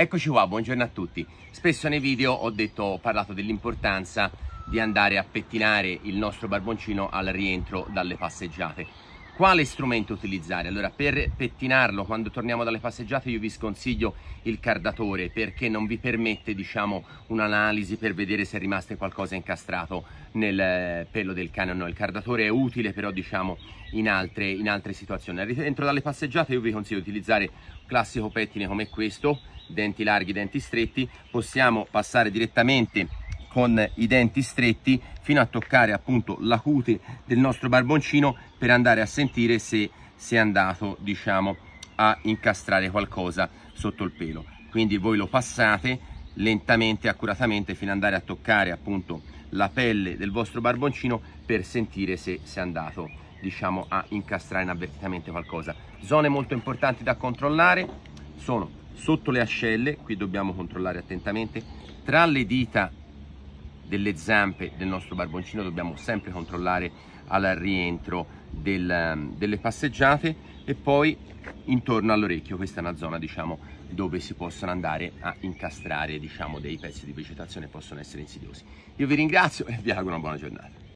Eccoci qua, buongiorno a tutti. Spesso nei video ho, detto, ho parlato dell'importanza di andare a pettinare il nostro barboncino al rientro dalle passeggiate quale strumento utilizzare? Allora, per pettinarlo, quando torniamo dalle passeggiate, io vi sconsiglio il cardatore perché non vi permette, diciamo, un'analisi per vedere se è rimasto qualcosa incastrato nel eh, pelo del cane o no. Il cardatore è utile, però, diciamo, in altre, in altre situazioni. Dentro dalle passeggiate, io vi consiglio di utilizzare un classico pettine come questo, denti larghi, denti stretti. Possiamo passare direttamente con i denti stretti fino a toccare appunto la cute del nostro barboncino per andare a sentire se si è andato diciamo a incastrare qualcosa sotto il pelo quindi voi lo passate lentamente accuratamente fino ad andare a toccare appunto la pelle del vostro barboncino per sentire se si è andato diciamo a incastrare inavvertitamente qualcosa zone molto importanti da controllare sono sotto le ascelle qui dobbiamo controllare attentamente tra le dita delle zampe del nostro barboncino dobbiamo sempre controllare al rientro del, ehm, delle passeggiate e poi intorno all'orecchio questa è una zona diciamo dove si possono andare a incastrare diciamo dei pezzi di vegetazione che possono essere insidiosi io vi ringrazio e vi auguro una buona giornata